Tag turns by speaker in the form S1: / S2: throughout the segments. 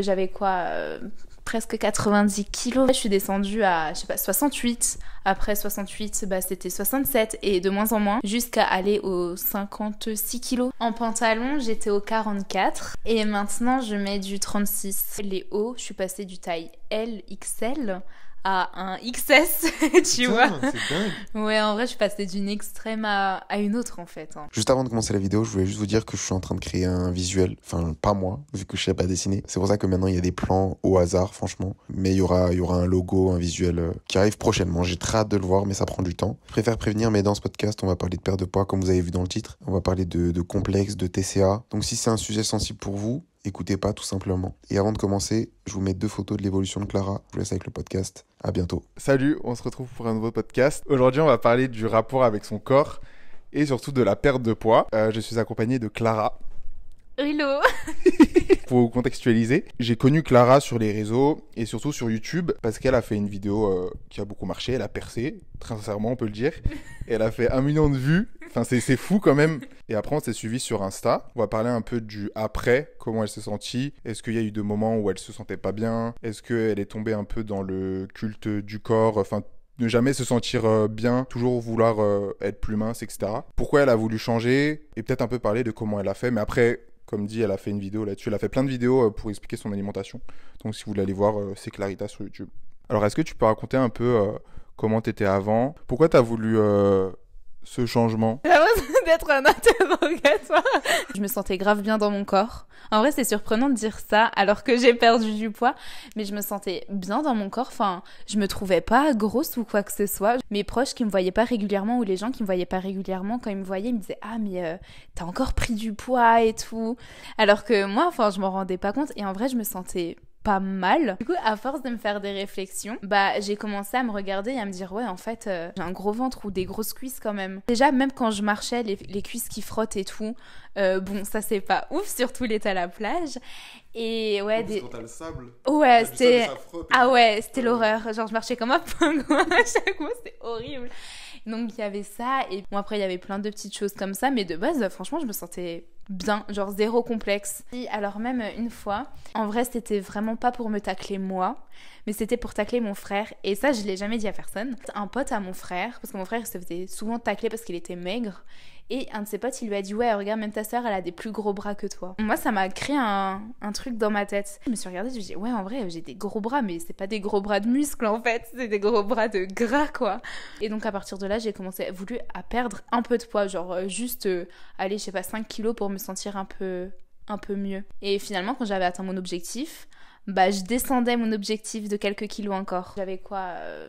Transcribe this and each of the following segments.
S1: J'avais quoi euh, Presque 90 kilos. Je suis descendue à, je sais pas, 68. Après 68, bah, c'était 67 et de moins en moins jusqu'à aller aux 56 kilos. En pantalon, j'étais au 44 et maintenant je mets du 36. Les hauts, je suis passée du taille L, XL un XS, tu vois. Ouais, en vrai, je suis passée d'une extrême à, une autre en fait. Hein. Juste
S2: avant de commencer la vidéo, je voulais juste vous dire que je suis en train de créer un visuel. Enfin, pas moi, vu que je sais pas dessiner. C'est pour ça que maintenant il y a des plans au hasard, franchement. Mais il y aura, y aura un logo, un visuel euh, qui arrive prochainement. J'ai très hâte de le voir, mais ça prend du temps. Je préfère prévenir, mais dans ce podcast, on va parler de perte de poids, comme vous avez vu dans le titre. On va parler de, de complexe, de TCA. Donc si c'est un sujet sensible pour vous, écoutez pas tout simplement. Et avant de commencer, je vous mets deux photos de l'évolution de Clara. Je vous laisse avec le podcast. À bientôt. Salut, on se retrouve pour un nouveau podcast. Aujourd'hui, on va parler du rapport avec son corps et surtout de la perte de poids. Euh, je suis accompagné de Clara. Hello pour vous contextualiser. J'ai connu Clara sur les réseaux et surtout sur YouTube parce qu'elle a fait une vidéo euh, qui a beaucoup marché. Elle a percé, très sincèrement, on peut le dire. Elle a fait un million de vues. Enfin, c'est fou quand même. Et après, on s'est suivi sur Insta. On va parler un peu du après, comment elle s'est sentie. Est-ce qu'il y a eu des moments où elle se sentait pas bien Est-ce qu'elle est tombée un peu dans le culte du corps Enfin, ne jamais se sentir euh, bien, toujours vouloir euh, être plus mince, etc. Pourquoi elle a voulu changer et peut-être un peu parler de comment elle a fait. Mais après, comme dit, elle a fait une vidéo là-dessus. Elle a fait plein de vidéos euh, pour expliquer son alimentation. Donc si vous voulez aller voir, euh, c'est Clarita sur YouTube. Alors est-ce que tu peux raconter un peu euh, comment t'étais avant Pourquoi t'as voulu ce changement
S1: d'être un interrogatoire. Je me sentais grave bien dans mon corps. En vrai, c'est surprenant de dire ça alors que j'ai perdu du poids, mais je me sentais bien dans mon corps. Enfin, je me trouvais pas grosse ou quoi que ce soit. Mes proches qui me voyaient pas régulièrement ou les gens qui me voyaient pas régulièrement, quand ils me voyaient, ils me disaient Ah, mais euh, t'as encore pris du poids et tout. Alors que moi, enfin, je m'en rendais pas compte et en vrai, je me sentais pas mal. Du coup, à force de me faire des réflexions, bah j'ai commencé à me regarder et à me dire ouais en fait euh, j'ai un gros ventre ou des grosses cuisses quand même. Déjà même quand je marchais les, cuisses qui frottent et tout, euh, bon ça c'est pas ouf surtout l'état à la plage et ouais des... quand t'as le sable. Ouais c'était ah ouais c'était l'horreur genre je marchais comme un pingouin à chaque fois c'était horrible. Donc il y avait ça, et bon après il y avait plein de petites choses comme ça, mais de base franchement je me sentais bien, genre zéro complexe. alors même une fois, en vrai c'était vraiment pas pour me tacler moi, mais c'était pour tacler mon frère, et ça je l'ai jamais dit à personne. Un pote à mon frère, parce que mon frère se faisait souvent tacler parce qu'il était maigre, et un de ses potes, il lui a dit Ouais, regarde, même ta sœur, elle a des plus gros bras que toi. Moi, ça m'a créé un, truc dans ma tête. Je me suis regardée, je me suis dit Ouais, en vrai, j'ai des gros bras, mais c'est pas des gros bras de muscles en fait, c'est des gros bras de gras quoi. Et donc, à partir de là, j'ai commencé à voulu à perdre un peu de poids, genre euh, juste euh, aller, je sais pas, 5 kilos pour me sentir un peu, un peu mieux. Et finalement, quand j'avais atteint mon objectif, bah, je descendais mon objectif de quelques kilos encore. J'avais quoi euh,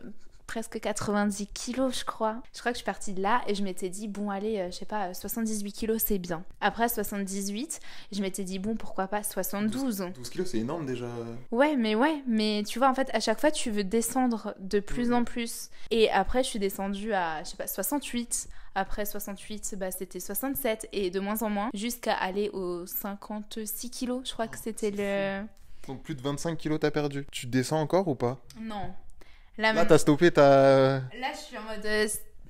S1: presque 90 kilos, je crois. Je crois que je suis partie de là et je m'étais dit, bon, allez, euh, je sais pas, 78 kilos, c'est bien. Après 78, je m'étais dit, bon, pourquoi pas 72 12,
S2: kilos, c'est énorme déjà.
S1: Ouais, mais ouais, mais tu vois, en fait, à chaque fois, tu veux descendre de plus mm-hmm. en plus. Et après, je suis descendue à, je sais pas, 68. Après 68, bah, c'était 67 et de moins en moins, jusqu'à aller aux 56 kilos, je crois que oh, c'était le.
S2: Donc plus de 25 kilos t'as perdu. Tu descends encore ou pas
S1: Non. Là, même... t'as
S2: stoppé t'as... Là,
S1: je suis en mode euh,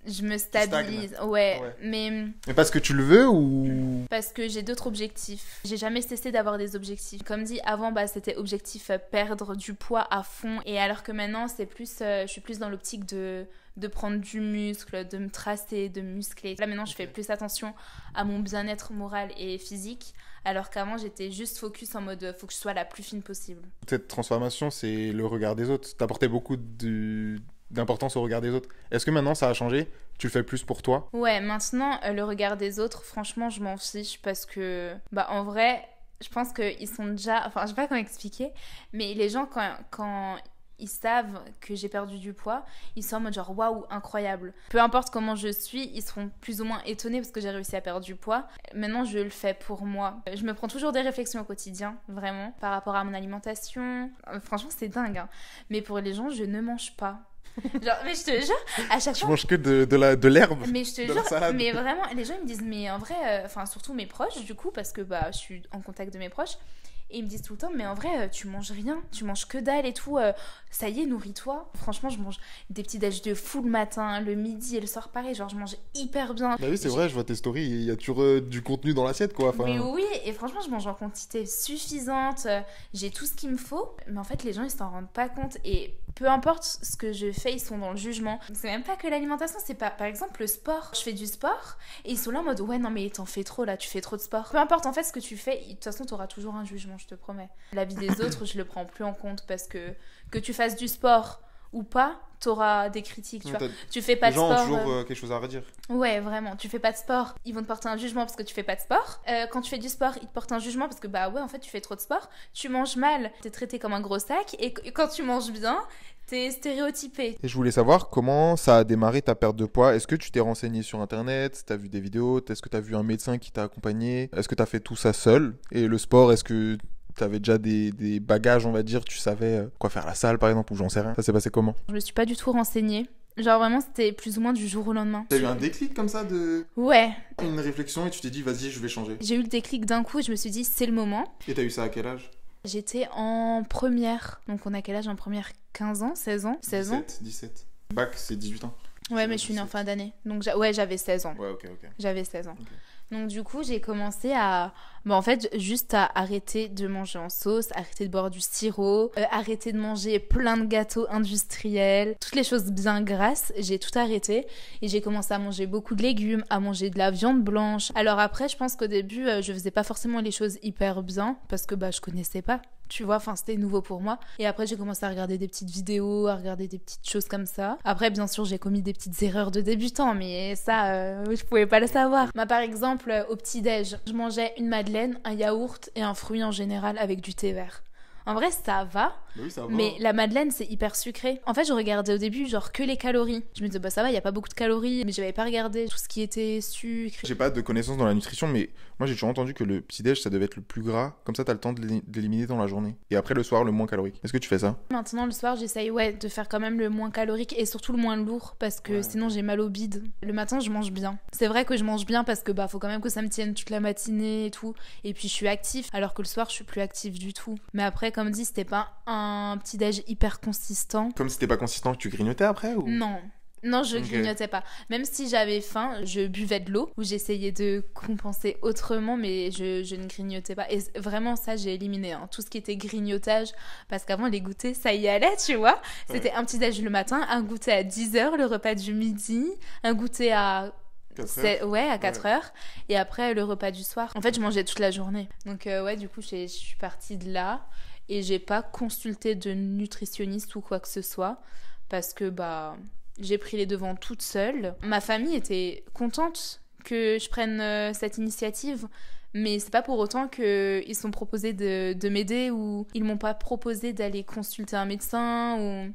S1: je me stabilise. Ouais, mais.
S2: Mais parce que tu le veux
S1: ou. Parce que j'ai d'autres objectifs. J'ai jamais cessé d'avoir des objectifs. Comme dit avant, bah, c'était objectif euh, perdre du poids à fond. Et alors que maintenant, c'est plus. Euh, je suis plus dans l'optique de de prendre du muscle, de me tracer, de me muscler. Là maintenant, je fais plus attention à mon bien-être moral et physique, alors qu'avant, j'étais juste focus en mode euh, faut que je sois la plus fine possible.
S2: Cette transformation, c'est le regard des autres. T'apportais beaucoup de d'importance au regard des autres. Est-ce que maintenant ça a changé Tu le fais plus pour toi
S1: Ouais, maintenant euh, le regard des autres, franchement, je m'en fiche parce que, bah, en vrai, je pense qu'ils sont déjà. Enfin, je sais pas comment expliquer, mais les gens, quand, quand ils savent que j'ai perdu du poids, ils sont en mode genre waouh, incroyable. Peu importe comment je suis, ils seront plus ou moins étonnés parce que j'ai réussi à perdre du poids. Maintenant, je le fais pour moi. Je me prends toujours des réflexions au quotidien, vraiment, par rapport à mon alimentation. Franchement, c'est dingue. Hein. Mais pour les gens, je ne mange pas. Genre, mais je te jure, à chaque fois.
S2: que de, la, de l'herbe. Mais je te jure, mais vraiment,
S1: les gens ils me disent, mais en vrai, euh, enfin, surtout mes proches, du coup, parce que bah, je suis en contact de mes proches. Et ils me disent tout le temps, mais en vrai, euh, tu manges rien, tu manges que dalle et tout. Euh, ça y est, nourris-toi. Franchement, je mange des petits dages de fou le matin, le midi et le soir, pareil. Genre, je mange hyper bien. Bah oui, c'est vrai, je
S2: vois tes stories, il y a toujours du contenu dans l'assiette, quoi. oui,
S1: et franchement, je mange en quantité suffisante, j'ai tout ce qu'il me faut. Mais en fait, les gens, ils s'en rendent pas compte. Et peu importe ce que je fais, ils sont dans le jugement. C'est même pas que l'alimentation, c'est pas. Par exemple, le sport. Je fais du sport et ils sont là en mode ouais, non, mais t'en fais trop là, tu fais trop de sport. Peu importe en fait ce que tu fais, de toute façon, t'auras toujours un jugement, je te promets. La vie des autres, je le prends plus en compte parce que que tu fasses du sport ou pas, tu t'auras des critiques, tu fais pas de sport. Les gens toujours euh, euh, quelque chose à redire. Ouais, vraiment. Tu fais pas de sport, ils vont te porter un jugement parce que tu fais pas de sport. Euh, quand tu fais du sport, ils te portent un jugement parce que bah ouais, en fait, tu fais trop de sport. Tu manges mal, t'es traité comme un gros sac. Et quand tu manges bien, t'es stéréotypé.
S2: Et je voulais savoir comment ça a démarré ta perte de poids. Est-ce que tu t'es renseigné sur internet T'as vu des vidéos Est-ce que t'as vu un médecin qui t'a accompagné Est-ce que t'as fait tout ça seul Et le sport, est-ce que tu avais déjà des, bagages, on va dire, tu savais euh, quoi faire à la salle par exemple, ou j'en sais rien. Ça s'est passé comment
S1: Je me suis pas du tout renseignée. Genre vraiment, c'était plus ou moins du jour au lendemain. T'as eu un
S2: déclic comme ça de. Ouais. Une réflexion et tu t'es dit, vas-y, je vais changer. J'ai
S1: eu le déclic d'un coup et je me suis dit, c'est le moment.
S2: Et t'as eu ça à quel âge
S1: J'étais en première. Donc on a quel âge en première 15 ans 16 ans 16 17, ans
S2: 17. Bac, c'est 18 ans.
S1: Ouais, mais je suis née en fin d'année. Donc ouais, j'avais 16 ans. Ouais, ok, ok. J'avais 16 ans. Donc du coup, j'ai commencé à, bah, en fait, juste à arrêter de manger en sauce, arrêter de boire du sirop, euh, arrêter de manger plein de gâteaux industriels, toutes les choses bien grasses. J'ai tout arrêté et j'ai commencé à manger beaucoup de légumes, à manger de la viande blanche. Alors après, je pense qu'au début, euh, je faisais pas forcément les choses hyper bien parce que bah je connaissais pas tu vois, enfin c'était nouveau pour moi. Et après j'ai commencé à regarder des petites vidéos, à regarder des petites choses comme ça. Après bien sûr j'ai commis des petites erreurs de débutant, mais ça euh, je pouvais pas le savoir. Bah, par exemple au petit déj, je mangeais une madeleine, un yaourt et un fruit en général avec du thé vert. En vrai, bah ça va. Mais, la madeleine, c'est hyper sucré. En fait, je regardais au début, genre, que les calories. Je me disais, bah ça va, il n'y a pas beaucoup de calories, mais j'avais pas regardé tout ce qui était sucre. J'ai pas de
S2: connaissances dans la nutrition, mais moi, j'ai toujours entendu que le petit-déj, ça devait être le plus gras. Comme ça, t'as le temps de l'éliminer dans la journée. Et après, le soir, le moins calorique. Est-ce que tu fais ça
S1: Maintenant, le soir, j'essaye, ouais, de faire quand même le moins calorique et surtout le moins lourd, parce que sinon, j'ai mal au bide. Le matin, je mange bien. C'est vrai que je mange bien parce que, bah, faut quand même que ça me tienne toute la matinée et tout. Et puis, je suis actif, alors que le soir, je suis plus actif du tout. Mais après, comme dit, c'était pas un petit déj hyper consistant.
S2: Comme c'était pas consistant, tu grignotais après ou Non.
S1: Non, je grignotais pas. Même si j'avais faim, je buvais de l'eau ou j'essayais de compenser autrement, mais je, ne grignotais pas. Et vraiment, ça, j'ai éliminé hein. tout ce qui était grignotage, parce qu'avant, les goûters, ça y allait, tu vois. C'était un petit déj le matin, un goûter à 10h, le repas du midi, un goûter à Ouais, à 4 h heures. Et après, le repas du soir. En fait, je mangeais toute la journée. Donc, euh, ouais, du coup, je suis partie de là et j'ai pas consulté de nutritionniste ou quoi que ce soit parce que bah j'ai pris les devants toute seule. Ma famille était contente que je prenne euh, cette initiative, mais c'est pas pour autant qu'ils sont proposés de, de m'aider ou ils m'ont pas proposé d'aller consulter un médecin ou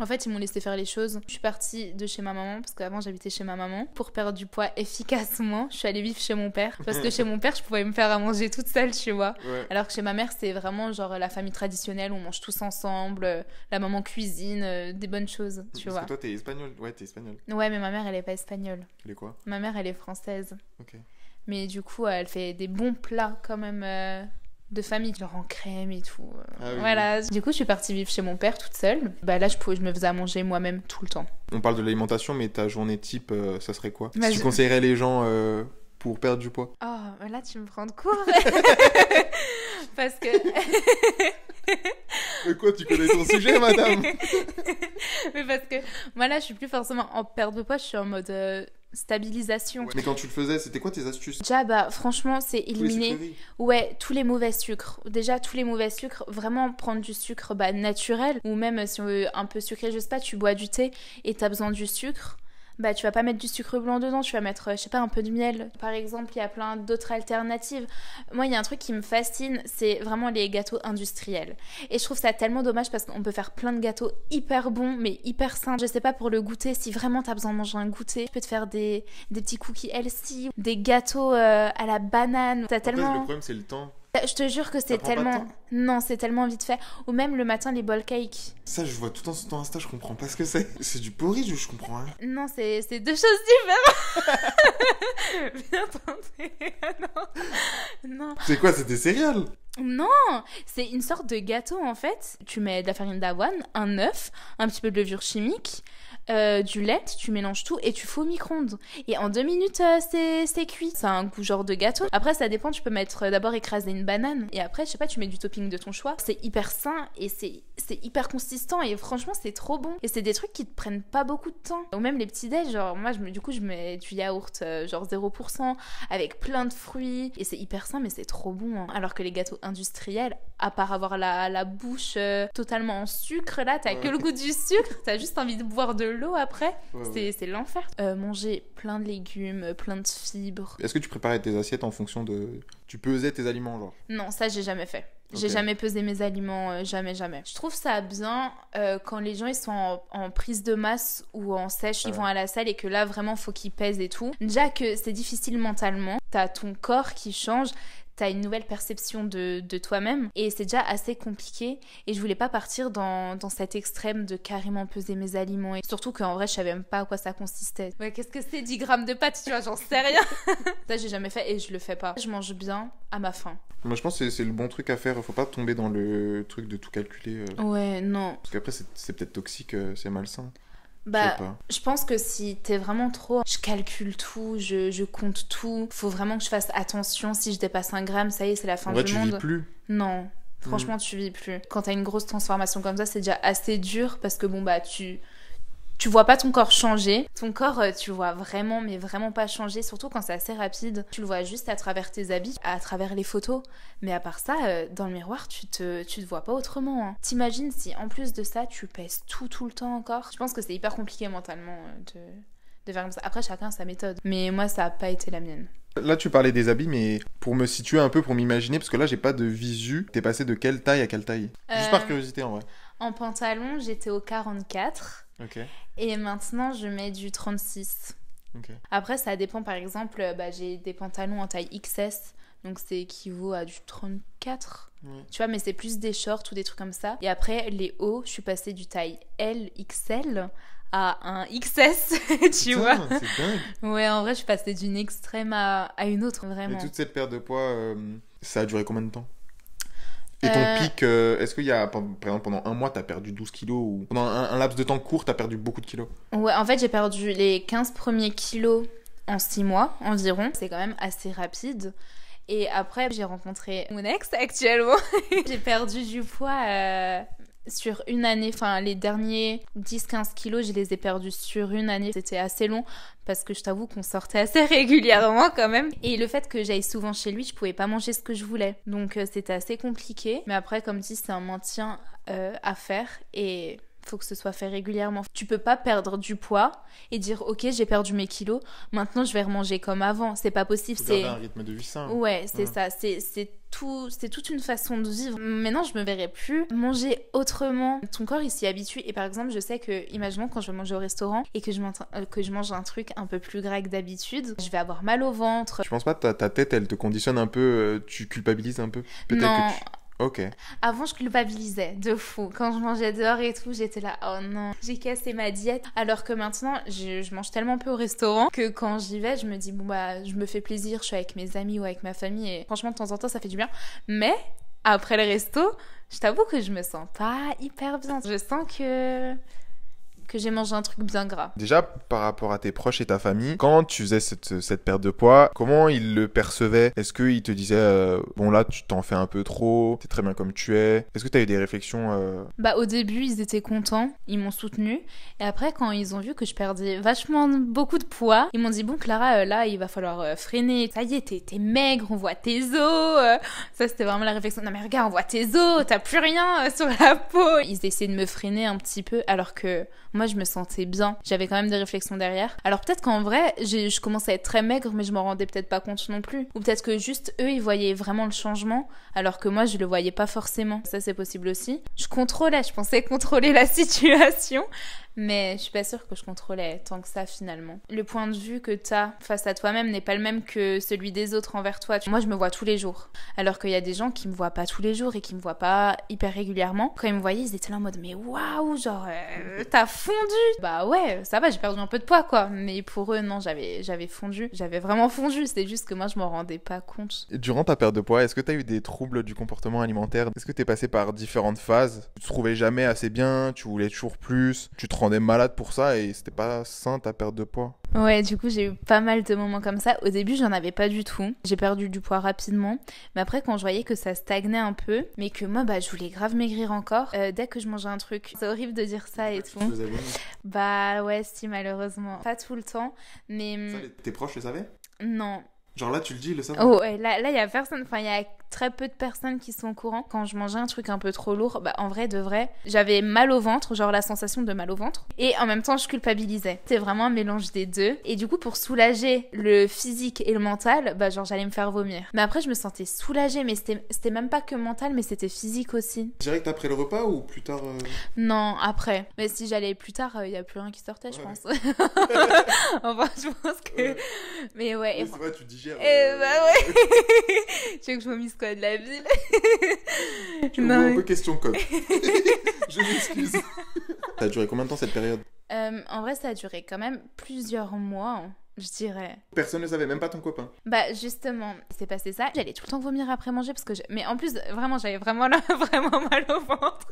S1: en fait, ils m'ont laissé faire les choses. Je suis partie de chez ma maman, parce qu'avant j'habitais chez ma maman, pour perdre du poids efficacement. Je suis allée vivre chez mon père, parce que chez mon père, je pouvais me faire à manger toute seule, tu vois. Alors que chez ma mère, c'est vraiment genre la famille traditionnelle, on mange tous ensemble, euh, la maman cuisine, euh, des bonnes choses, tu parce vois. Que toi,
S2: t'es espagnole. Ouais, t'es espagnole.
S1: Ouais, mais ma mère, elle est pas espagnole. Elle est quoi Ma mère, elle est française. Ok. Mais du coup, elle fait des bons plats quand même. Euh, de famille, genre en crème et tout. Euh. Ah voilà. Du coup, je suis partie vivre chez mon père toute seule. Bah là, je, me faisais à manger moi-même tout le temps.
S2: On parle de l'alimentation, mais ta journée type, euh, ça serait quoi bah, Tu conseillerais les gens euh, pour perdre du poids
S1: Oh, là, tu me prends de court. Parce que.
S2: Mais quoi, tu connais ton sujet, madame
S1: Mais parce que moi, là, je suis plus forcément en perte de poids, je suis en mode stabilisation. Mais quand tu
S2: le faisais, c'était quoi tes astuces Déjà,
S1: bah, franchement, c'est éliminer ouais, tous les mauvais sucres. Déjà, tous les mauvais sucres, vraiment prendre du sucre bah, naturel, ou même si un peu sucré, je sais pas, tu bois du thé et t'as besoin du sucre bah tu vas pas mettre du sucre blanc dedans, tu vas mettre, euh, je sais pas, un peu de miel. Par exemple, il y a plein d'autres alternatives. Moi, il y a un truc qui me fascine, c'est vraiment les gâteaux industriels. Et je trouve ça tellement dommage parce qu'on peut faire plein de gâteaux hyper bons, mais hyper sains. Je sais pas pour le goûter, si vraiment t'as besoin de manger un goûter, tu peux te faire des, petits cookies healthy, des gâteaux euh, à la banane. T'as tellement. le
S2: problème, c'est le temps.
S1: Bah, je te jure que c'est tellement. Non, c'est tellement vite fait. Ou même le matin, les bowl cake.
S2: Ça, je vois tout en temps Insta, je comprends pas ce que c'est. C'est du porridge, je comprends
S1: Non, c'est deux choses différentes. Bien tenté. non. non. C'est quoi C'est des céréales non, c'est une sorte de gâteau en fait. Tu mets de la farine d'avoine, un œuf, un petit peu de levure chimique, euh, du lait, tu mélanges tout et tu fous au micro-ondes. Et en deux minutes, euh, c'est cuit. C'est un goût genre de gâteau. Après, ça dépend, tu peux mettre euh, d'abord écraser une banane et après, je sais pas, tu mets du topping de ton choix. C'est hyper sain et c'est hyper consistant et franchement, c'est trop bon. Et c'est des trucs qui te prennent pas beaucoup de temps. Ou même les petits déj, genre moi, je, du coup, je mets du yaourt genre 0% avec plein de fruits et c'est hyper sain, mais c'est trop bon. Hein. Alors que les gâteaux industriels, à part avoir la, la bouche totalement en sucre, là, t'as que le goût du sucre, t'as juste envie de boire de l'eau l'eau après. c'est l'enfer. Euh, manger plein de légumes, euh, plein de fibres.
S2: Est-ce que tu préparais tes assiettes en fonction de. Tu pesais tes aliments, genre
S1: Non, ça, j'ai jamais fait. J'ai jamais pesé mes aliments, euh, jamais, jamais. Je trouve ça bien quand les gens ils sont en, prise de masse ou en sèche, ils vont à la salle et que là vraiment faut qu'ils pèsent et tout. Déjà que c'est difficile mentalement, t'as ton corps qui change, t'as une nouvelle perception de, toi-même et c'est déjà assez compliqué et je voulais pas partir dans, cet extrême de carrément peser mes aliments et surtout qu'en vrai je savais même pas à quoi ça consistait. Ouais, qu'est-ce que c'est 10 grammes de pâtes, tu vois, j'en sais rien. ça j'ai jamais fait et je le fais pas. Je mange bien à ma faim.
S2: Moi je pense que c'est le bon truc à faire, faut pas tomber dans le truc de tout calculer. Euh. Ouais, non. Parce qu'après c'est peut-être toxique, euh, c'est malsain. Bah,
S1: je, pense que si t'es vraiment trop, je calcule tout, je, compte tout, faut vraiment que je fasse attention. Si je dépasse un gramme, ça y est, c'est la fin du tu monde. plus. Non, mm. franchement, tu vis plus. Quand t'as une grosse transformation comme ça, c'est déjà assez dur parce que bon, bah, tu tu vois pas ton corps changer. Ton corps, euh, tu vois vraiment, mais vraiment pas changer, surtout quand c'est assez rapide. Tu le vois juste à travers tes habits, à travers les photos. Mais à part ça, euh, dans le miroir, tu te, tu te vois pas autrement. Hein. T'imagines si en plus de ça, tu pèses tout, tout le temps encore. Je pense que c'est hyper compliqué mentalement euh, de, de faire comme ça. Après, chacun a sa méthode. Mais moi, ça a pas été la mienne.
S2: Là, tu parlais des habits, mais pour me situer un peu, pour m'imaginer, parce que là, j'ai pas de visu. T'es passé de quelle taille à quelle taille
S1: Juste par curiosité, en vrai. En pantalon, j'étais au 44. Et maintenant, je mets du 36. Après, ça dépend. Par exemple, euh, bah, j'ai des pantalons en taille XS, donc c'est équivaut à du 34. Tu vois, mais c'est plus des shorts ou des trucs comme ça. Et après, les hauts, je suis passée du taille L, XL à un XS, tu vois. Ouais, en vrai, je suis passée d'une extrême à, une autre, vraiment. Et toute
S2: cette paire de poids, euh, ça a duré combien de temps et ton euh, pic, euh, est-ce qu'il y a, par exemple, pendant un mois, t'as perdu 12 kilos ou pendant un, laps de temps court, t'as perdu beaucoup de kilos
S1: Ouais, en fait, j'ai perdu les 15 premiers kilos en 6 mois environ. C'est quand même assez rapide. Et après, j'ai rencontré mon ex actuellement. j'ai perdu du poids euh, sur une année, enfin les derniers 10-15 kilos, je les ai perdus sur une année. C'était assez long parce que je t'avoue qu'on sortait assez régulièrement quand même. Et le fait que j'aille souvent chez lui, je pouvais pas manger ce que je voulais. Donc euh, c'était assez compliqué. Mais après, comme dit, c'est un maintien euh, à faire et faut que ce soit fait régulièrement. Tu peux pas perdre du poids et dire ok j'ai perdu mes kilos, maintenant je vais manger comme avant. C'est pas possible. C'est un rythme
S2: de vie sain. Ouais, c'est ça.
S1: C'est tout, c'est toute une façon de vivre. Maintenant, je me verrai plus manger autrement. Ton corps, il s'y habitue. Et par exemple, je sais que, imaginons quand je vais manger au restaurant et que je, euh, que je mange un truc un peu plus grec d'habitude, je vais avoir mal au ventre. je pense
S2: pas ta, ta tête, elle te conditionne un peu, euh, tu culpabilises un peu Peut-être que Ok.
S1: Avant, je culpabilisais de fou. Quand je mangeais dehors et tout, j'étais là, oh non, j'ai cassé ma diète. Alors que maintenant, je, mange tellement peu au restaurant que quand j'y vais, je me dis, bon bah, je me fais plaisir, je suis avec mes amis ou avec ma famille et franchement, de temps en temps, ça fait du bien. Mais après le resto, je t'avoue que je me sens pas hyper bien. Je sens que que j'ai mangé un truc bien gras.
S2: Déjà, par rapport à tes proches et ta famille, quand tu faisais cette, perte de poids, comment ils le percevaient Est-ce qu'ils te disaient, euh, bon là, tu t'en fais un peu trop, t'es très bien comme tu es Est-ce que as eu des réflexions euh?
S1: Bah, au début, ils étaient contents, ils m'ont soutenu. Et après, quand ils ont vu que je perdais vachement beaucoup de poids, ils m'ont dit, bon, Clara, euh, là, il va falloir freiner. Ça y est, t'es maigre, on voit tes os. Ça, c'était vraiment la réflexion. Non, mais regarde, on voit tes os, t'as plus rien sur la peau. Ils essayaient de me freiner un petit peu, alors que moi je me sentais bien. J'avais quand même des réflexions derrière. Alors peut-être qu'en vrai, je commençais à être très maigre, mais je m'en rendais peut-être pas compte non plus. Ou peut-être que juste eux, ils voyaient vraiment le changement, alors que moi je le voyais pas forcément. Ça c'est possible aussi. Je contrôlais, je pensais contrôler la situation, mais je suis pas sûre que je contrôlais tant que ça finalement. Le point de vue que t'as face à toi-même n'est pas le même que celui des autres envers toi. Moi, je me vois tous les jours, alors qu'il y a des gens qui me voient pas tous les jours et qui me voient pas hyper régulièrement. Quand ils me voyaient, ils étaient là en mode mais waouh, genre euh, t'as fondu. Bah ouais, ça va, j'ai perdu un peu de poids quoi. Mais pour eux, non, j'avais j'avais fondu, j'avais vraiment fondu. C'est juste que moi, je m'en rendais pas compte.
S2: durant ta perte de poids, est-ce que t'as eu des troubles du comportement alimentaire Est-ce que t'es passé par différentes phases Tu te trouvais jamais assez bien, tu voulais toujours plus, tu te est malade pour ça et c'était pas sain ta perte de poids.
S1: Ouais, du coup, j'ai eu pas mal de moments comme ça. Au début, j'en avais pas du tout. J'ai perdu du poids rapidement. Mais après, quand je voyais que ça stagnait un peu, mais que moi, bah, je voulais grave maigrir encore, euh, dès que je mangeais un truc, c'est horrible de dire ça et tout. Bah ouais, si, malheureusement. Pas tout le temps, mais... Hum,
S2: tes proches le savaient Non, Genre là, tu le dis, le savent. Oh, ouais,
S1: là, là, il y a personne. Enfin, il y a très peu de personnes qui sont au courant. Quand je mangeais un truc un peu trop lourd, bah, en vrai, de vrai, j'avais mal au ventre, genre la sensation de mal au ventre. Et en même temps, je culpabilisais. C'est vraiment un mélange des deux. Et du coup, pour soulager le physique et le mental, bah, genre, j'allais me faire vomir. Mais après, je me sentais soulagée, mais c'était même pas que mental, mais c'était physique aussi.
S2: Direct après le repas ou plus tard euh
S1: Non, après. Mais si j'allais plus tard, il euh, y a plus rien qui sortait, je pense. enfin, je pense que. Mais ouais. vrai, tu dis eh euh, bah ouais. tu veux que je vomisse quoi de la ville Tu me un peu question comme. je m'excuse. ça
S2: a duré combien de temps cette période
S1: euh, En vrai, ça a duré quand même plusieurs mois. Hein, je dirais.
S2: Personne ne savait, même pas ton copain.
S1: Bah justement, c'est passé ça. J'allais tout le temps vomir après manger parce que je... mais en plus vraiment j'avais vraiment là, vraiment mal au ventre.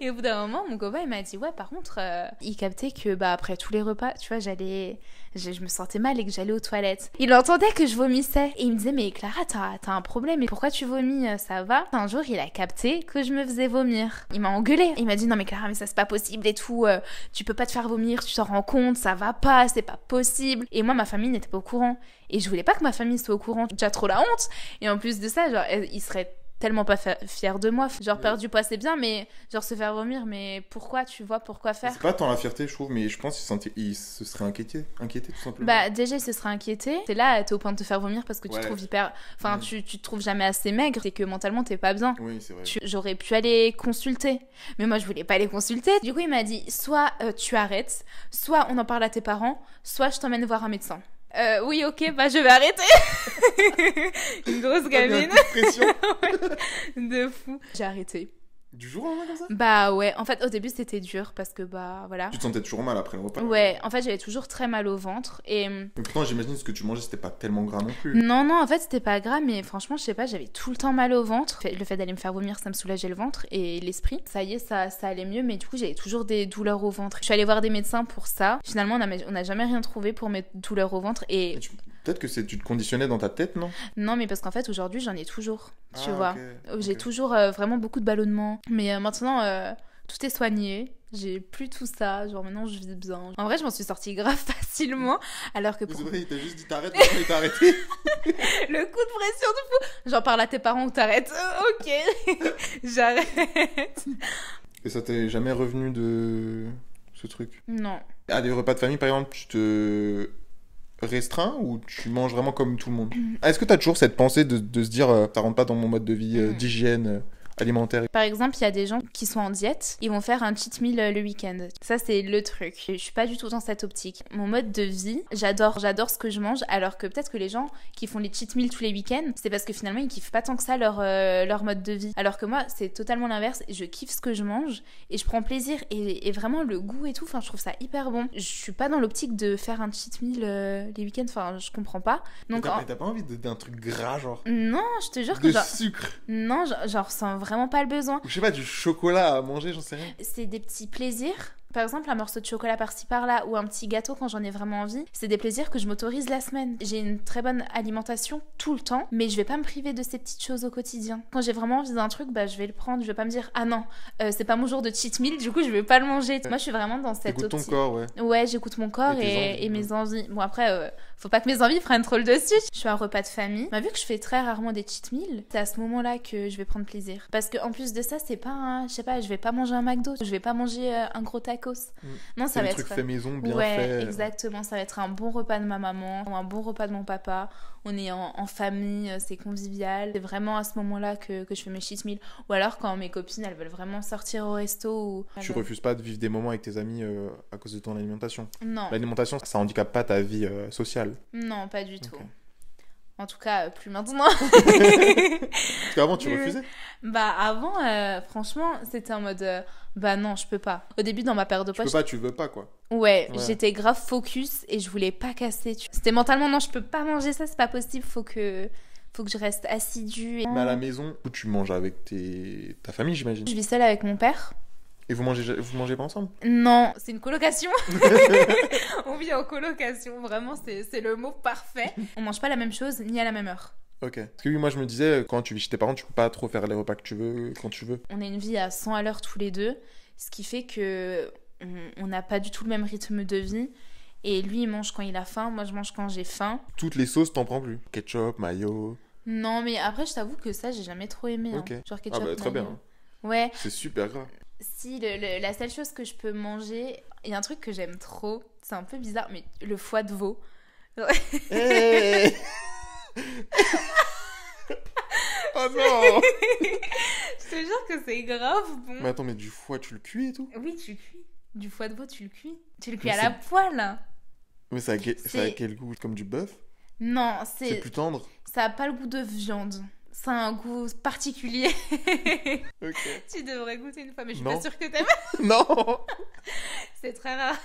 S1: Et au bout d'un moment, mon copain il m'a dit ouais par contre, euh, il captait que bah après tous les repas, tu vois, j'allais je, me sentais mal et que j'allais aux toilettes. Il entendait que je vomissais et il me disait mais Clara t'as un problème mais pourquoi tu vomis euh, ça va Un jour il a capté que je me faisais vomir. Il m'a engueulé. Il m'a dit non mais Clara mais ça c'est pas possible et tout. Euh, tu peux pas te faire vomir, tu t'en rends compte, ça va pas, c'est pas possible. Et moi ma famille n'était pas au courant et je voulais pas que ma famille soit au courant. Déjà trop la honte et en plus de ça genre euh, il serait tellement pas fière de moi. Genre, perdre du poids, c'est bien, mais genre se faire vomir, mais pourquoi, tu vois, pourquoi faire C'est pas tant la
S2: fierté, je trouve, mais je pense il se serait inquiété, inquiété tout simplement. Bah,
S1: déjà, il se serait inquiété. T'es là, t'es au point de te faire vomir parce que tu te trouves hyper. Enfin, tu, tu te trouves jamais assez maigre, c'est que mentalement, t'es pas bien.
S2: Oui, c'est vrai. J'aurais
S1: pu aller consulter, mais moi, je voulais pas aller consulter. Du coup, il m'a dit soit euh, tu arrêtes, soit on en parle à tes parents, soit je t'emmène voir un médecin. Euh, oui, ok, bah je vais arrêter. Une grosse gamine. de fou. J'ai arrêté. Du jour au lendemain comme ça Bah ouais, en fait au début c'était dur parce que bah voilà. Tu te sentais
S2: toujours mal après le repas
S1: Ouais, en fait j'avais toujours très mal au ventre et. Hum,
S2: mais pourtant j'imagine ce que tu mangeais c'était pas tellement gras non plus.
S1: Non, non, en fait c'était pas gras mais franchement je sais pas, j'avais tout le temps mal au ventre. Le fait d'aller me faire vomir ça me soulageait le ventre et l'esprit. Ça y est, ça, ça allait mieux mais du coup j'avais toujours des douleurs au ventre. Je suis allée voir des médecins pour ça. Finalement on n'a jamais rien trouvé pour mes douleurs au ventre et.
S2: Peut-être que c'est tu te conditionnais dans ta tête, non
S1: Non, mais parce qu'en fait aujourd'hui j'en ai toujours, tu ah, vois. Euh, j'ai toujours euh, vraiment beaucoup de ballonnements. Mais euh, maintenant, tout est soigné. J'ai plus tout ça, genre maintenant je vis bien. En vrai, je m'en suis sortie grave facilement, alors que... Pour... Vrai,
S2: il t'a juste dit t'arrêtes, il arrêté.
S1: Le coup de pression de fou. Genre parle à tes parents ou t'arrêtes. ok, j'arrête.
S2: Et ça t'est jamais revenu de ce truc Non. À ah, des repas de famille, par exemple, tu te restreint ou tu manges vraiment comme tout le monde Est-ce que tu as toujours cette pensée de, se dire euh, ça rentre pas dans mon mode de vie euh, mm. d'hygiène euh alimentaire.
S1: Par exemple, il y a des gens qui sont en diète, ils vont faire un cheat meal euh, le week-end. Ça, c'est le truc. Je suis pas du tout dans cette optique. Mon mode de vie, j'adore, j'adore ce que je mange, alors que peut-être que les gens qui font les cheat meals tous les week-ends, c'est parce que finalement, ils kiffent pas tant que ça leur, euh, leur mode de vie. Alors que moi, c'est totalement l'inverse. Je kiffe ce que je mange et je prends plaisir et, vraiment le goût et tout. Enfin, je trouve ça hyper bon. Je suis pas dans l'optique de faire un cheat meal euh, les week-ends. Enfin, je comprends pas. Donc, t'as
S2: pas envie d'un truc gras, genre
S1: Non, je te jure que de sucre. Non, genre, genre sans vraiment pas le besoin. Je sais
S2: pas, du chocolat à manger, j'en sais rien.
S1: C'est des petits plaisirs par exemple, un morceau de chocolat par-ci par-là ou un petit gâteau quand j'en ai vraiment envie, c'est des plaisirs que je m'autorise la semaine. J'ai une très bonne alimentation tout le temps, mais je vais pas me priver de ces petites choses au quotidien. Quand j'ai vraiment envie d'un truc, bah je vais le prendre, je vais pas me dire ah non, euh, c'est pas mon jour de cheat meal, du coup je vais pas le manger. Moi je suis vraiment dans cette Écoute ton ouais. j'écoute mon corps et, mes envies. Bon après, euh, faut pas que mes envies prennent trop le dessus. Je suis un repas de famille. Bah, vu que je fais très rarement des cheat meals, c'est à ce moment-là que je vais prendre plaisir. Parce que plus de ça, c'est pas, un... je sais pas, je vais pas manger un McDo, je vais pas manger euh, un gros Mm. Non, ça va être. fait maison, bien ouais, euh. exactement. Ça va être un bon repas de ma maman, un bon repas de mon papa. On est en, famille, euh, c'est convivial. C'est vraiment à ce moment-là que, je fais mes cheat meals. Ou alors quand mes copines, elles veulent vraiment sortir au resto. Tu refuses
S2: pas de vivre des moments avec tes amis euh, à cause de ton alimentation Non. L'alimentation, ça handicape pas ta vie sociale.
S1: Non, pas du tout. En tout cas, euh, plus maintenant. Parce
S2: qu'avant, tu refusais
S1: Bah, avant, euh, franchement, c'était en mode euh, bah non, je peux pas. Au début, dans ma paire de poche. Tu peux pas, tu veux pas, quoi. Ouais, j'étais grave focus et je voulais pas casser. Tu... C'était mentalement, non, je peux pas manger ça, c'est pas possible, faut que. Faut que je reste assidue. Mais à la
S2: maison, où tu manges avec tes... ta famille, j'imagine Je vis
S1: seule avec mon père.
S2: Et vous mangez, vous mangez pas ensemble
S1: Non, c'est une colocation. on vit en colocation, vraiment, c'est le mot parfait. On mange pas la même chose ni à la même heure.
S2: Ok. Parce que moi je me disais, euh, quand tu vis chez tes parents, tu peux pas trop faire les repas que tu veux, quand tu veux.
S1: On a une vie à 100 à l'heure tous les deux, ce qui fait que on n'a pas du tout le même rythme de vie. Et lui, il mange quand il a faim, moi je mange quand j'ai faim.
S2: Toutes les sauces, t'en prends plus Ketchup, mayo.
S1: Non, mais après, je t'avoue que ça, j'ai jamais trop aimé. Hein. Genre ah ketchup. Ah bah, très bien. Ouais.
S2: C'est super gras.
S1: Si, la seule chose que je peux manger, il y a un truc que j'aime trop, c'est un peu bizarre, mais le foie de veau. oh non Je te jure que c'est grave bon. Mais attends, mais du foie, tu le cuis et tout Oui, tu le cuis. Du foie de veau, tu le cuis. Tu le cuis à la poêle.
S2: Mais ça a, quel... ça a quel goût Comme du bœuf
S1: Non, c'est. C'est plus tendre Ça n'a pas le goût de viande ça a un goût particulier. Tu devrais goûter une fois, mais je suis pas sûre que t'aimes. non C'est très rare.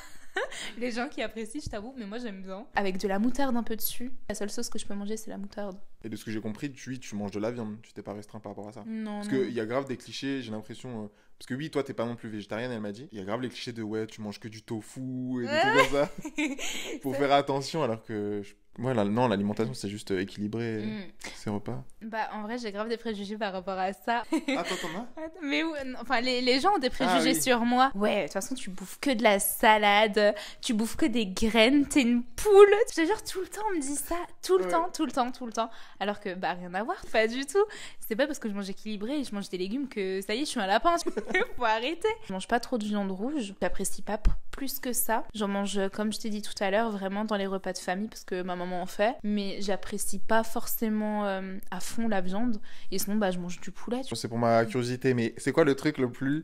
S1: Les gens qui apprécient, je t'avoue, mais moi j'aime bien. Avec de la moutarde un peu dessus. La seule sauce que je peux manger, c'est la moutarde.
S2: Et de ce que j'ai compris, tu, tu manges de la viande, tu t'es pas restreint par rapport à ça. Non. Parce qu'il y a grave des clichés, j'ai l'impression. Euh, parce que oui, toi t'es pas non plus végétarienne, elle m'a dit. Il y a grave les clichés de ouais, tu manges que du tofu et des ça. Faut faire attention alors que je Ouais, non, l'alimentation, c'est juste euh, équilibrer euh, ses mm. repas.
S1: Bah, en vrai, j'ai grave des préjugés par rapport à ça. Ah, attends Mais enfin, les, les, gens ont des préjugés ah sur moi. Ouais, de toute façon, tu bouffes que de la salade, tu bouffes que des graines, t'es une poule. Je te jure, tout le temps, on me dit ça. Tout le temps, tout le temps, tout le temps. Alors que, bah, rien à voir, pas du tout. C'est pas parce que je mange équilibré et je mange des légumes que ça y est, je suis un lapin. Faut arrêter. Je mange pas trop de viande rouge, j'apprécie pas plus que ça. J'en mange, euh, comme je t'ai dit tout à l'heure, vraiment dans les repas de famille parce que ma maman en fait. Mais j'apprécie pas forcément euh, à fond la viande. Et sinon, bah, je mange du poulet. C'est pour ma
S2: curiosité, mais c'est quoi le truc le plus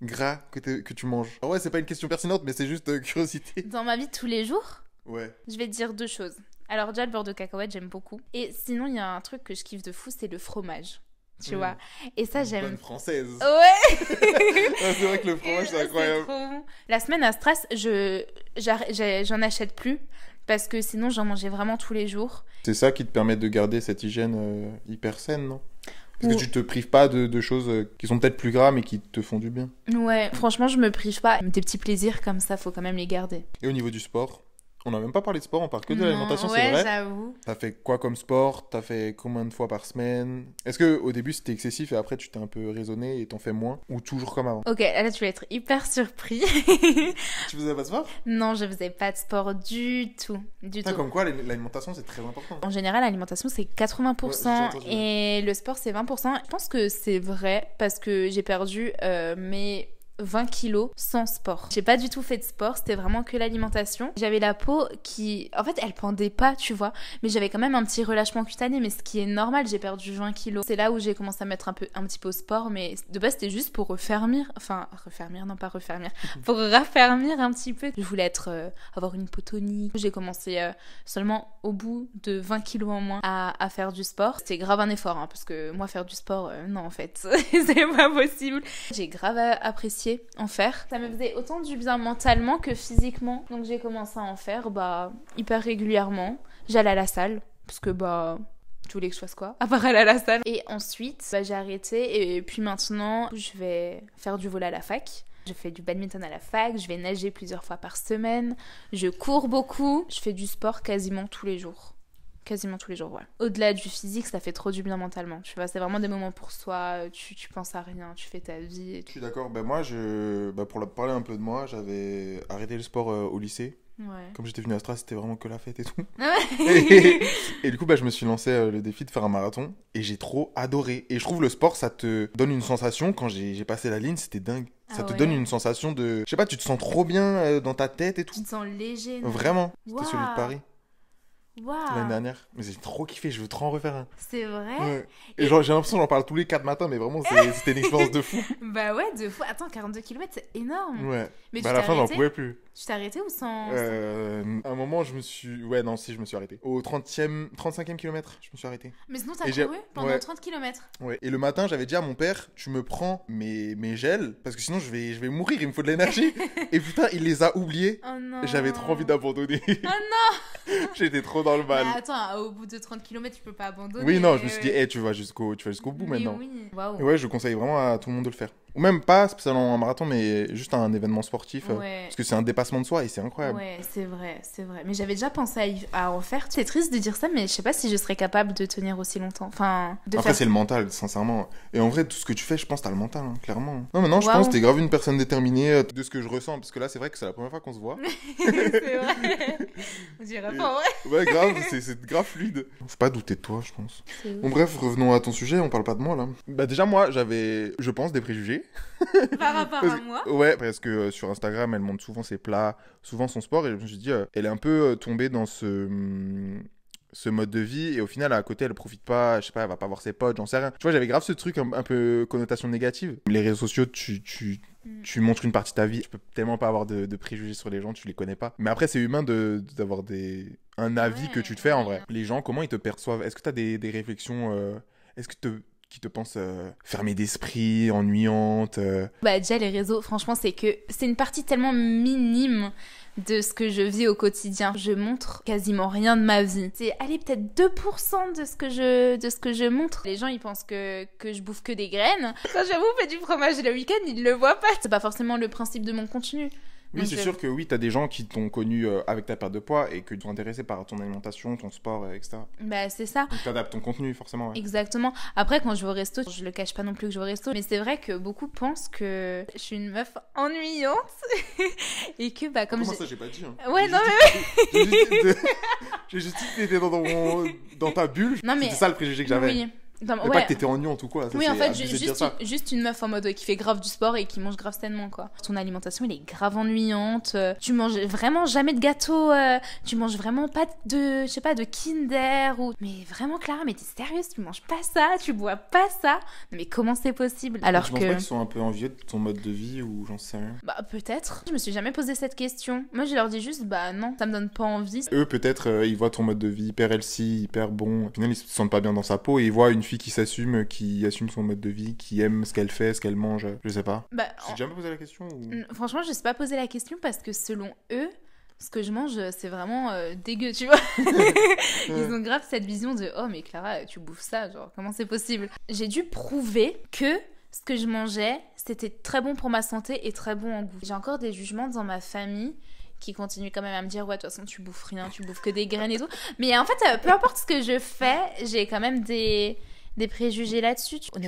S2: gras que, que tu manges Ouais, c'est pas une question pertinente, mais c'est juste euh, curiosité.
S1: Dans ma vie tous les jours Ouais. Je vais dire deux choses. Alors déjà le beurre de cacahuète j'aime beaucoup. Et sinon il y a un truc que je kiffe de fou c'est le fromage tu vois. Et ça, j'aime. Bonne
S2: française. Ouais. c'est vrai que le fromage, c'est incroyable.
S1: La semaine à stress je j'en achète plus parce que sinon j'en mangeais vraiment tous les jours.
S2: C'est ça qui te permet de garder cette hygiène euh, hyper saine, non parce que tu te prives pas de, de choses euh, qui sont peut-être plus gras mais qui te font du bien.
S1: Ouais, franchement, je me prive pas. Des petits plaisirs comme ça, faut quand même les garder.
S2: Et au niveau du sport on n'a même pas parlé de sport, on parle que de l'alimentation, c'est vrai. j'avoue. T'as fait quoi comme sport T'as fait combien de fois par semaine Est-ce que au début c'était excessif et après tu t'es un peu raisonné et t'en fais moins ou toujours comme avant Ok,
S1: là tu vas être hyper surpris. tu faisais pas de sport Non, je faisais pas de sport du tout, du tout. Comme
S2: quoi, l'alimentation c'est très important.
S1: En général, l'alimentation c'est 80% et le sport c'est 20%. Je pense que c'est vrai parce que j'ai perdu euh, mes 20 kilos sans sport. J'ai pas du tout fait de sport, c'était vraiment que l'alimentation. J'avais la peau qui, en fait, elle pendait pas, tu vois, mais j'avais quand même un petit relâchement cutané, mais ce qui est normal, j'ai perdu 20 kilos. C'est là où j'ai commencé à mettre un peu, un petit peu au sport, mais de base c'était juste pour refermir, enfin refermir, non pas refermir, pour raffermir un petit peu. Je voulais être, euh, avoir une peau J'ai commencé euh, seulement au bout de 20 kilos en moins à, faire du sport. C'était grave un effort, hein, parce que moi faire du sport, euh, non en fait, c'est pas possible. J'ai grave apprécié en faire. Ça me faisait autant du bien mentalement que physiquement. Donc j'ai commencé à en faire bah hyper régulièrement. J'allais à la salle parce que bah tu voulais que je fasse quoi À part aller à la salle. Et ensuite, bah, j'ai arrêté et puis maintenant, je vais faire du vol à la fac. Je fais du badminton à la fac, je vais nager plusieurs fois par semaine, je cours beaucoup, je fais du sport quasiment tous les jours quasiment tous les jours, voilà. Au-delà du physique, ça fait trop du bien mentalement. Tu vois, c'est vraiment des moments pour soi, euh, tu, tu, penses à rien, tu fais ta vie. Et tu... Je suis d'accord,
S2: ben moi, je... Ben pour parler un peu de moi, j'avais arrêté le sport euh, au lycée. Comme j'étais venu à Strasbourg, c'était vraiment que la fête et tout. Ah et, du coup, ben, je me suis lancé euh, le défi de faire un marathon et j'ai trop adoré. Et je trouve le sport, ça te donne une sensation. Quand j'ai passé la ligne, c'était dingue. Ah ça te donne une sensation de. Je sais pas, tu te sens trop bien dans ta tête et tout. Tu
S1: te sens léger. Vraiment. C'était celui de Paris. L'année
S2: dernière. Mais j'ai trop kiffé, je veux trop en refaire un.
S1: C'est vrai Et, j'ai
S2: l'impression j'en parle tous les 4 matins, mais vraiment, c'était une expérience de fou.
S1: bah ouais, de fou. Attends, 42 km, c'est énorme. Ouais. Mais bah à la fin, j'en pouvais plus. Tu t'es arrêté ou sans
S2: euh, À un moment, je me suis. Ouais, non, si, je me suis arrêté. Au 30e, 35e kilomètre, je me suis arrêté.
S1: Mais sinon, t'as couru pendant 30 km.
S2: Ouais. Et le matin, j'avais dit à mon père Tu me prends mes, mes gels, parce que sinon, je vais, je vais mourir, il me faut de l'énergie. et putain, il les a oubliés. Oh non. J'avais trop envie d'abandonner. oh
S1: non
S2: J'étais trop dans le mal.
S1: attends, au bout de 30 km, tu peux pas abandonner. Oui, non, je me euh, suis dit
S2: eh, tu vas jusqu'au bout maintenant. Oui, ouais, je conseille vraiment à tout le monde de le faire ou même pas spécialement un marathon, mais juste un événement sportif, euh, parce que c'est un dépassement de soi et c'est incroyable.
S1: Ouais, c'est vrai, c'est vrai. Mais j'avais déjà pensé à, en faire. C'est triste de dire ça, mais je sais pas si je serais capable de tenir aussi longtemps. Enfin, de Après, c'est le
S2: mental, sincèrement. Et en vrai, tout ce que tu fais, je pense, t'as le mental, hein, clairement. Non, mais non, je pense que t'es grave une personne déterminée euh, de ce que je ressens, parce que là, c'est vrai que c'est la première fois qu'on se voit.
S1: c'est vrai. On dirait pas, ouais. Ouais, grave,
S2: c'est grave fluide. Faut pas douter de toi, je pense. Bon, bref, revenons à ton sujet, on parle pas de moi là. Bah, déjà, moi, j'avais, je pense, des préjugés Par
S1: rapport à moi Ouais,
S2: parce que euh, sur Instagram, elle montre souvent ses plats, souvent son sport, et je me suis dit, euh, elle est un peu euh, tombée dans ce. Mm, ce mode de vie et au final à côté elle profite pas je sais pas elle va pas voir ses potes j'en sais rien tu vois j'avais grave ce truc un, peu connotation négative les réseaux sociaux mm. tu, montres une partie de ta vie tu peux tellement pas avoir de, préjugés sur les gens tu les connais pas mais après c'est humain de d'avoir un avis que tu te fais en vrai les gens comment ils te perçoivent est-ce que t'as des, des réflexions est-ce que te- qui te pensent euh, fermé d'esprit, ennuyante euh.
S1: Bah déjà les réseaux, franchement, c'est que c'est une partie tellement minime de ce que je vis au quotidien. Je montre quasiment rien de ma vie. C'est allez peut-être 2% de ce que je de ce que je montre. Les gens ils pensent que que je bouffe que des graines. Quand je vous fais du fromage le week-end, ils le voient pas. C'est pas forcément le principe de mon contenu. Oui, c'est euh, sûr que
S2: oui, tu as des gens qui t'ont connu euh, avec ta perte de poids et qui sont intéressés par ton alimentation, ton sport, etc.
S1: Bah, c'est ça.
S2: Tu adaptes ton contenu, forcément.
S1: Exactement. Après, quand je vais au resto, je le cache pas non plus que je vais au resto, mais c'est vrai que beaucoup pensent que je suis une meuf ennuyante et que, bah, comme ça,
S2: j'ai pas dit. Hein? Ouais, non, mais. J'ai juste dit dans, dans, ta bulle. Non, mais. ça le préjugé que j'avais. Oui.
S1: Non, ouais. pas que t'étais
S2: ennuyante ou quoi. oui, en fait,
S1: juste, une, meuf en mode qui fait grave du sport et qui mange grave sainement, quoi. Ton alimentation, elle est grave ennuyante. Euh, tu manges vraiment jamais de gâteau. Euh, tu manges vraiment pas de, je sais pas, de Kinder ou. Mais vraiment, Clara, mais t'es sérieuse Tu manges pas ça Tu bois pas ça mais comment c'est possible Alors je que. Je pense qu'ils
S2: sont un peu envieux de ton mode de vie ou j'en sais rien.
S1: Bah, peut-être. Je me suis jamais posé cette question. Moi, je leur dis juste, bah non, ça me donne pas envie. Eux,
S2: peut-être, euh, ils voient ton mode de vie hyper healthy, hyper bon. Au final, ils se sentent pas bien dans sa peau et ils voient une fille qui s'assume, qui assume son mode de vie, qui aime ce qu'elle fait, ce qu'elle mange Je sais pas.
S1: Bah, jamais posé la question Franchement, je ne sais pas poser la question parce que selon eux, ce que je mange, c'est vraiment euh, dégueu, tu vois. Ils ont grave cette vision de oh mais Clara, tu bouffes ça, genre comment c'est possible J'ai dû prouver que ce que je mangeais, c'était très bon pour ma santé et très bon en goût. J'ai encore des jugements dans ma famille qui continuent quand même à me dire ouais de toute façon tu bouffes rien, tu bouffes que des graines et tout. Mais en fait, euh, peu importe ce que je fais, j'ai quand même des des préjugés là-dessus. Tu, pas.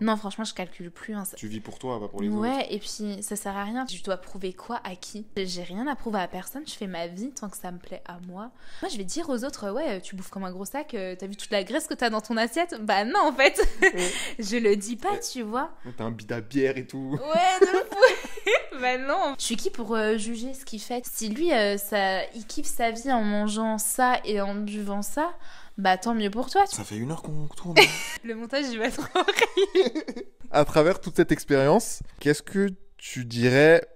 S1: Non, franchement, je calcule plus. Hein,
S2: tu vis pour toi, pas pour les autres. Ouais,
S1: et puis ça sert à rien. Tu dois prouver quoi à qui J'ai rien à prouver à personne. Je fais ma vie tant que ça me plaît à moi. Moi, je vais dire aux autres, ouais, tu bouffes comme un gros sac, euh, t'as vu toute la graisse que t'as dans ton assiette Bah non, en fait. je le dis pas, tu vois.
S2: T'as un bid à bière et tout.
S1: Ouais, de Bah non. Je suis qui pour euh, juger ce qu'il fait Si lui, euh, ça, il kiffe sa vie en mangeant ça et en buvant ça, bah tant mieux pour toi. Ça
S2: fait une heure qu'on
S1: tourne. le montage, il va être horrible.
S2: à travers toute cette expérience, qu'est-ce que tu dirais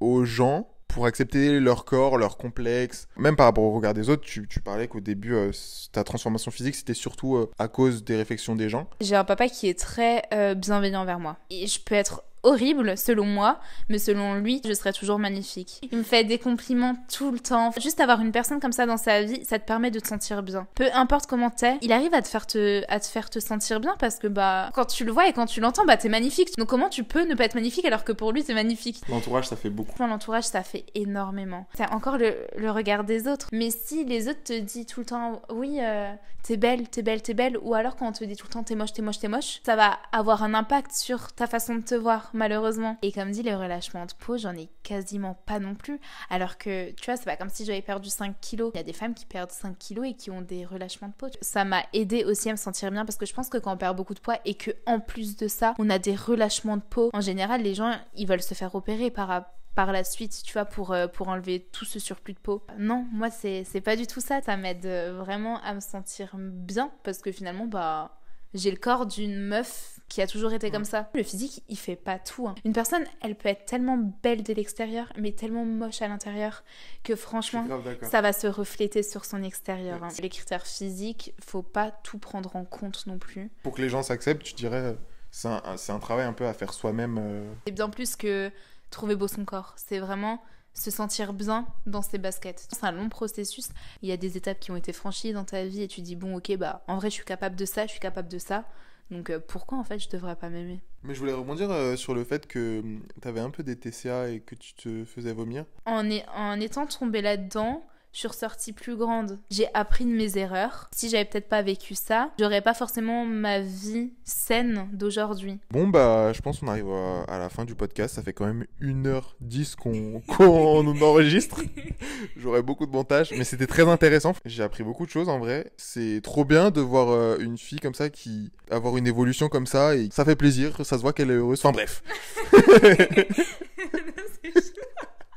S2: aux gens pour accepter leur corps, leur complexe, même par rapport au regard des autres. Tu, parlais qu'au début, euh, ta transformation physique, c'était surtout euh, à cause des réflexions des gens.
S1: J'ai un papa qui est très euh, bienveillant envers moi. Et je peux être horrible selon moi, mais selon lui, je serais toujours magnifique. Il me fait des compliments tout le temps. Juste avoir une personne comme ça dans sa vie, ça te permet de te sentir bien. Peu importe comment t'es, il arrive à te faire te, à te faire te sentir bien parce que bah quand tu le vois et quand tu l'entends, bah t'es magnifique. Donc comment tu peux ne pas être magnifique alors que pour lui c'est magnifique
S2: L'entourage ça fait beaucoup.
S1: L'entourage ça fait énormément. C'est encore le, regard des autres. Mais si les autres te disent tout le temps oui euh, t'es belle, t'es belle, t'es belle, ou alors quand on te dit tout le temps t'es moche, t'es moche, t'es moche, ça va avoir un impact sur ta façon de te voir malheureusement. Et comme dit, les relâchements de peau, j'en ai quasiment pas non plus. Alors que, tu vois, c'est pas comme si j'avais perdu 5 kilos. Il y a des femmes qui perdent 5 kilos et qui ont des relâchements de peau. Ça m'a aidé aussi à me sentir bien parce que je pense que quand on perd beaucoup de poids et que en plus de ça, on a des relâchements de peau, en général, les gens, ils veulent se faire opérer par par la suite, tu vois, pour, euh, pour enlever tout ce surplus de peau. Non, moi, c'est pas du tout ça. Ça m'aide euh, vraiment à me sentir bien parce que finalement, bah, j'ai le corps d'une meuf qui a toujours été comme ça. Le physique, il fait pas tout. Hein. Une personne, elle peut être tellement belle de l'extérieur, mais tellement moche à l'intérieur que franchement, ça va se refléter sur son extérieur. Hein. Les critères physiques, faut pas tout prendre en compte non plus.
S2: Pour que les gens s'acceptent, tu dirais, c'est un, travail un peu à faire soi-même. Euh. Et
S1: C'est bien plus que trouver beau son corps. C'est vraiment se sentir bien dans ses baskets. C'est un long processus. Il y a des étapes qui ont été franchies dans ta vie et tu dis bon ok bah en vrai je suis capable de ça, je suis capable de ça. Donc euh, pourquoi en fait je devrais pas m'aimer
S2: Mais je voulais rebondir euh, sur le fait que mm, t'avais un peu des TCA et que tu te faisais vomir.
S1: En, en étant tombé là-dedans, je suis ressortie plus grande. J'ai appris de mes erreurs. Si j'avais peut-être pas vécu ça, j'aurais pas forcément ma vie saine d'aujourd'hui.
S2: Bon, bah, je pense qu'on arrive à, la fin du podcast. Ça fait quand même 1h10 qu'on qu'on enregistre. J'aurais beaucoup de montage, mais c'était très intéressant. J'ai appris beaucoup de choses en vrai. C'est trop bien de voir euh, une fille comme ça qui avoir une évolution comme ça et ça fait plaisir. Ça se voit qu'elle est heureuse. Enfin, bref.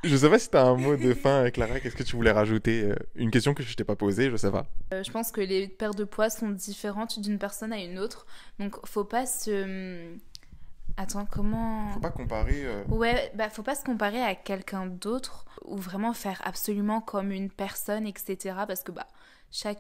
S2: Je sais pas si t'as un mot de fin, Clara. Qu'est-ce que tu voulais rajouter euh, Une question que je t'ai pas posée, je sais pas.
S1: Euh, je pense que les paires de poids sont différentes d'une personne à une autre. Donc, faut pas se. Hum, attends, comment. Faut pas
S2: comparer. Euh,
S1: ouais, bah faut pas se comparer à quelqu'un d'autre ou vraiment faire absolument comme une personne, etc. Parce que bah,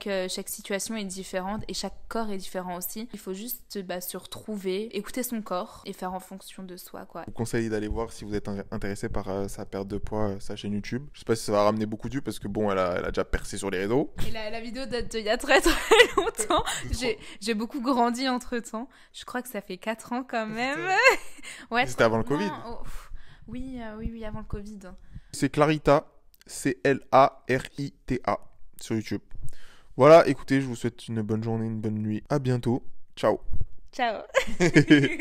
S1: euh, chaque, situation est différente et chaque corps est différent aussi. Il faut juste bah, se retrouver, écouter son corps et faire en fonction de soi. Quoi. Je
S2: vous conseille d'aller voir si vous êtes intéressé par euh, sa perte de poids, euh, sa chaîne YouTube. Je sais pas si ça va ramener beaucoup de vues parce que bon, elle a, déjà percé sur les réseaux.
S1: la, vidéo date d'il y a très très longtemps. J'ai beaucoup grandi entre temps. Je crois que ça fait 4 ans quand même. ouais, C'était avant le Covid. Oh, oui, oui, oui, avant le Covid.
S2: C'est Clarita, C-L-A-R-I-T-A sur YouTube. Voilà, écoutez, je vous souhaite une bonne journée, une bonne nuit. À bientôt. Ciao. Ciao.